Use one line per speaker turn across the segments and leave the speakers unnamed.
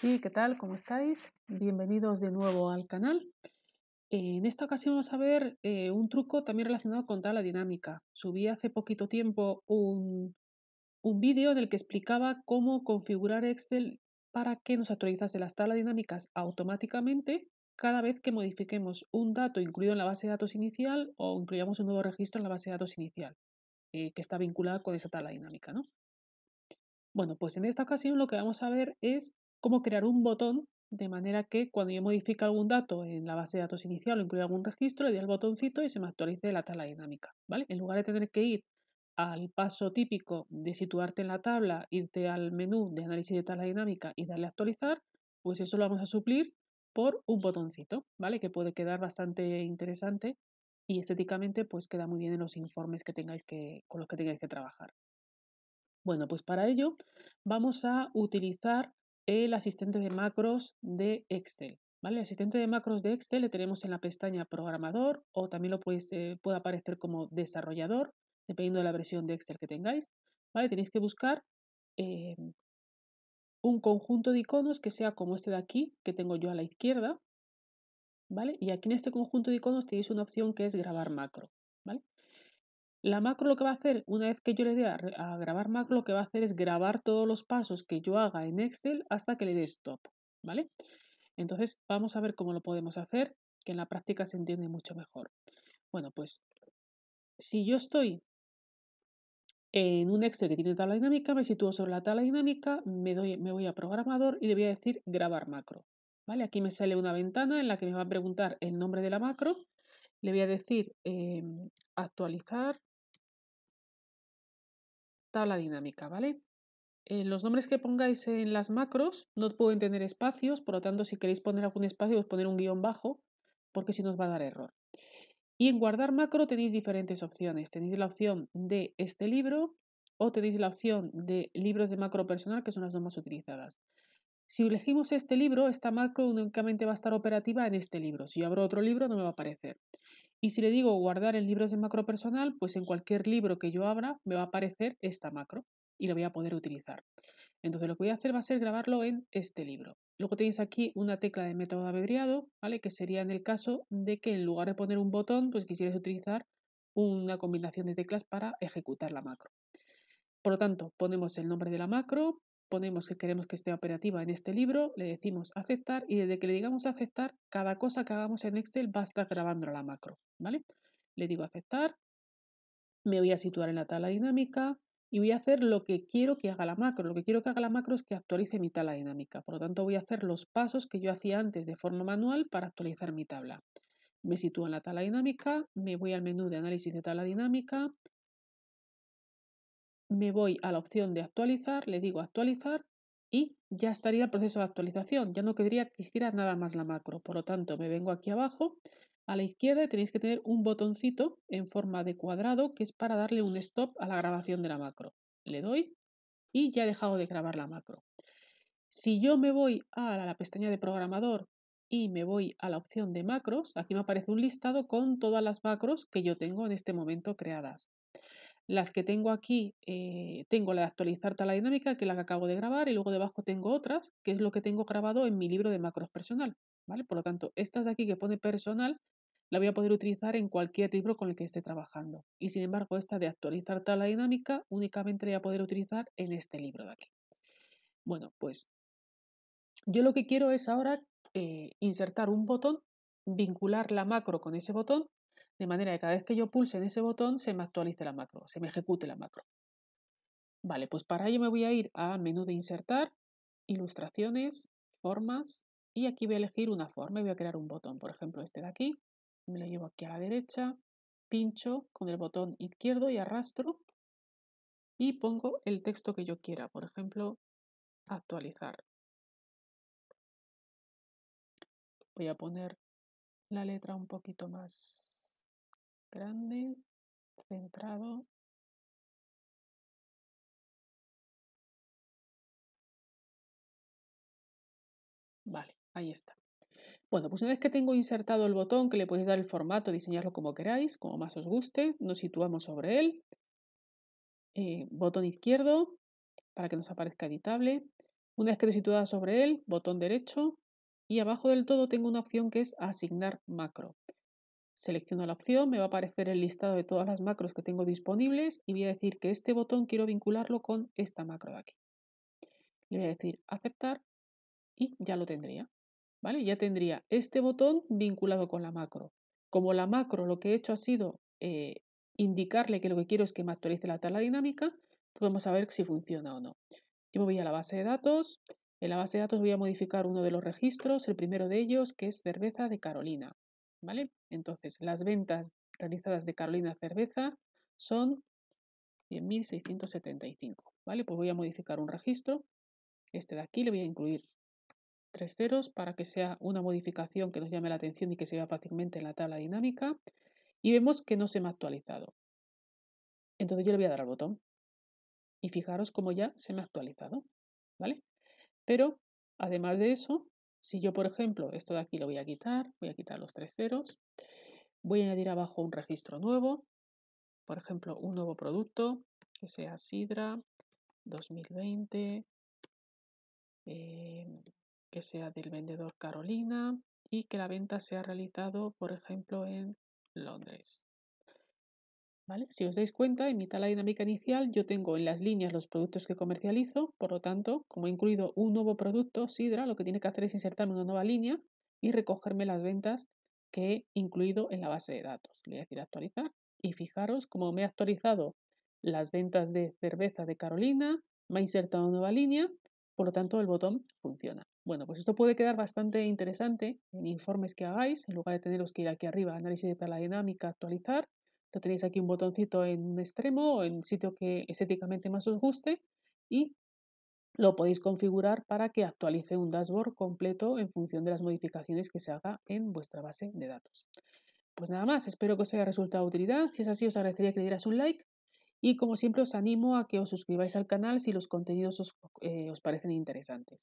Sí, ¿qué tal? ¿Cómo estáis? Bienvenidos de nuevo al canal. En esta ocasión vamos a ver eh, un truco también relacionado con tabla dinámica. Subí hace poquito tiempo un, vídeo en el que explicaba cómo configurar Excel para que nos actualizase las tablas dinámicas automáticamente cada vez que modifiquemos un dato incluido en la base de datos inicial o incluyamos un nuevo registro en la base de datos inicial eh, que está vinculada con esa tabla dinámica. ¿no? Bueno, pues en esta ocasión lo que vamos a ver es cómo crear un botón de manera que cuando yo modifique algún dato en la base de datos inicial o incluya algún registro, le doy al botoncito y se me actualice la tabla dinámica. ¿vale? En lugar de tener que ir al paso típico de situarte en la tabla, irte al menú de análisis de tabla dinámica y darle actualizar, pues eso lo vamos a suplir por un botoncito, ¿vale? Que puede quedar bastante interesante y estéticamente pues queda muy bien en los informes que tengáis que, con los que tengáis que trabajar. Bueno, pues para ello vamos a utilizar el asistente de macros de Excel. ¿vale? El asistente de macros de Excel le tenemos en la pestaña programador o también lo puede, eh, puede aparecer como desarrollador, dependiendo de la versión de Excel que tengáis. ¿vale? Tenéis que buscar eh, un conjunto de iconos que sea como este de aquí, que tengo yo a la izquierda. ¿vale? Y aquí en este conjunto de iconos tenéis una opción que es grabar macro. La macro lo que va a hacer, una vez que yo le dé a, grabar macro, lo que va a hacer es grabar todos los pasos que yo haga en Excel hasta que le dé stop, ¿vale? Entonces vamos a ver cómo lo podemos hacer, que en la práctica se entiende mucho mejor. Bueno, pues si yo estoy en un Excel que tiene tabla dinámica, me sitúo sobre la tabla dinámica, me, doy, me voy a programador y le voy a decir grabar macro. ¿Vale? Aquí me sale una ventana en la que me va a preguntar el nombre de la macro. Le voy a decir em, actualizar la dinámica, ¿vale? Eh, los nombres que pongáis en las macros no pueden tener espacios, por lo tanto, si queréis poner algún espacio, os pues poner un guión bajo, porque si nos va a dar error. Y en guardar macro tenéis diferentes opciones. Tenéis la opción de este libro o tenéis la opción de libros de macro personal, que son las dos más utilizadas. Si elegimos este libro, esta macro únicamente va a estar operativa en este libro. Si abro otro libro, no me va a aparecer. Y si le digo guardar en libros de macro personal, pues en cualquier libro que yo abra me va a aparecer esta macro y la voy a poder utilizar. Entonces lo que voy a hacer va a ser grabarlo en este libro. Luego tenéis aquí una tecla de método abreviado, ¿vale? Que sería en el caso de que en lugar de poner un botón, pues quisieras utilizar una combinación de teclas para ejecutar la macro. Por lo tanto, ponemos el nombre de la macro, ponemos que queremos que esté operativa en este libro, le decimos aceptar y desde que le digamos aceptar, cada cosa que hagamos en Excel va a estar grabando la macro, ¿vale? Le digo aceptar, me voy a situar en la tabla dinámica y voy a hacer lo que quiero que haga la macro. Lo que quiero que haga la macro es que actualice mi tabla dinámica. Por lo tanto, voy a hacer los pasos que yo hacía antes de forma manual para actualizar mi tabla. Me sitúo en la tabla dinámica, me voy al menú de análisis de tabla dinámica, me voy a la opción de actualizar, le digo actualizar y ya estaría el proceso de actualización. Ya no querría que hiciera nada más la macro. Por lo tanto, me vengo aquí abajo. A la izquierda tenéis que tener un botoncito en forma de cuadrado que es para darle un stop a la grabación de la macro. Le doy y ya he dejado de grabar la macro. Si yo me voy a la pestaña de programador y me voy a la opción de macros, aquí me aparece un listado con todas las macros que yo tengo en este momento creadas. Las que tengo aquí, eh, tengo la de actualizar la dinámica, que es la que acabo de grabar, y luego debajo tengo otras, que es lo que tengo grabado en mi libro de macros personal. ¿vale? Por lo tanto, estas de aquí que pone personal, la voy a poder utilizar en cualquier libro con el que esté trabajando. Y sin embargo, esta de actualizar tabla dinámica únicamente la voy a poder utilizar en este libro de aquí. Bueno, pues yo lo que quiero es ahora eh, insertar un botón, vincular la macro con ese botón de manera que cada vez que yo pulse en ese botón se me actualice la macro, se me ejecute la macro. Vale, pues para ello me voy a ir a menú de insertar, ilustraciones, formas, y aquí voy a elegir una forma y voy a crear un botón, por ejemplo este de aquí, me lo llevo aquí a la derecha, pincho con el botón izquierdo y arrastro y pongo el texto que yo quiera, por ejemplo, actualizar. Voy a poner la letra un poquito más grande, centrado. Vale, ahí está. Bueno, pues una vez que tengo insertado el botón, que le podéis dar el formato, diseñarlo como queráis, como más os guste, nos situamos sobre él. Eh, botón izquierdo para que nos aparezca editable. Una vez que situada sobre él, botón derecho y abajo del todo tengo una opción que es asignar macro. Selecciono la opción, me va a aparecer el listado de todas las macros que tengo disponibles y voy a decir que este botón quiero vincularlo con esta macro de aquí. Le voy a decir aceptar y ya lo tendría. ¿Vale? Ya tendría este botón vinculado con la macro. Como la macro lo que he hecho ha sido eh, indicarle que lo que quiero es que me actualice la tabla dinámica, podemos pues saber si funciona o no. Yo me voy a la base de datos. En la base de datos voy a modificar uno de los registros, el primero de ellos, que es cerveza de Carolina. ¿vale? Entonces, las ventas realizadas de Carolina Cerveza son 100.675, ¿vale? Pues voy a modificar un registro, este de aquí le voy a incluir tres ceros para que sea una modificación que nos llame la atención y que se vea fácilmente en la tabla dinámica y vemos que no se me ha actualizado. Entonces yo le voy a dar al botón y fijaros cómo ya se me ha actualizado, ¿vale? Pero además de eso, si yo, por ejemplo, esto de aquí lo voy a quitar, voy a quitar los tres ceros, voy a añadir abajo un registro nuevo, por ejemplo, un nuevo producto que sea Sidra 2020, eh, que sea del vendedor Carolina y que la venta sea realizado, por ejemplo, en Londres. Si os dais cuenta, en mi la dinámica inicial, yo tengo en las líneas los productos que comercializo, por lo tanto, como he incluido un nuevo producto, Sidra, lo que tiene que hacer es insertarme una nueva línea y recogerme las ventas que he incluido en la base de datos. Le voy a decir actualizar y fijaros cómo me he actualizado las ventas de cerveza de Carolina, me ha insertado una nueva línea, por lo tanto el botón funciona. Bueno, pues esto puede quedar bastante interesante en informes que hagáis, en lugar de teneros que ir aquí arriba, análisis de tala dinámica, actualizar, tenéis aquí un botoncito en un extremo o en el sitio que estéticamente más os guste y lo podéis configurar para que actualice un dashboard completo en función de las modificaciones que se haga en vuestra base de datos. Pues nada más, espero que os haya resultado de utilidad. Si es así, os agradecería que le dieras un like y como siempre os animo a que os suscribáis al canal si los contenidos os, eh, parecen interesantes.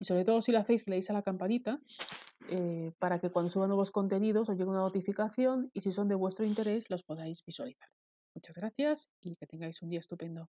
Y sobre todo si lo hacéis, le a la campanita eh, para que cuando suba nuevos contenidos os llegue una notificación y si son de vuestro interés los podáis visualizar. Muchas gracias y que tengáis un día estupendo.